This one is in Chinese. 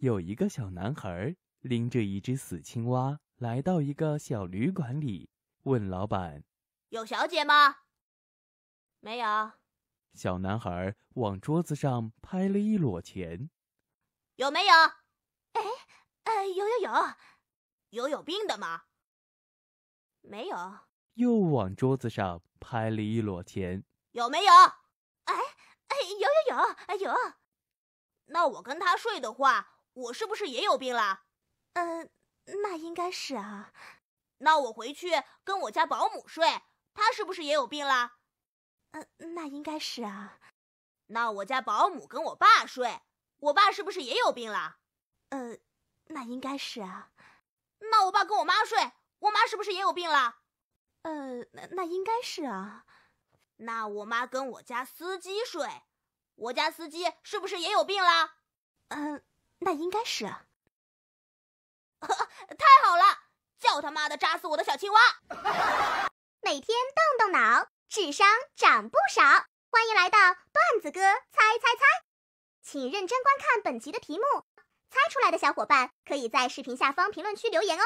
有一个小男孩拎着一只死青蛙来到一个小旅馆里，问老板：“有小姐吗？”“没有。”小男孩往桌子上拍了一摞钱，“有没有？”“哎哎，有有有，有有病的吗？”“没有。”又往桌子上拍了一摞钱，“有没有？”“哎哎，有有有，有。”“那我跟他睡的话。”我是不是也有病了？嗯，那应该是啊。那我回去跟我家保姆睡，她是不是也有病了？嗯，那应该是啊。那我家保姆跟我爸睡，我爸是不是也有病了？呃，那应该是啊。那我爸跟我妈睡，我妈是不是也有病了？呃，那那应该是啊。那我妈跟我家司机睡，我家司机是不是也有病了？嗯。那应该是啊，太好了！叫他妈的扎死我的小青蛙！每天动动脑，智商涨不少。欢迎来到段子哥猜猜猜，请认真观看本集的题目，猜出来的小伙伴可以在视频下方评论区留言哦。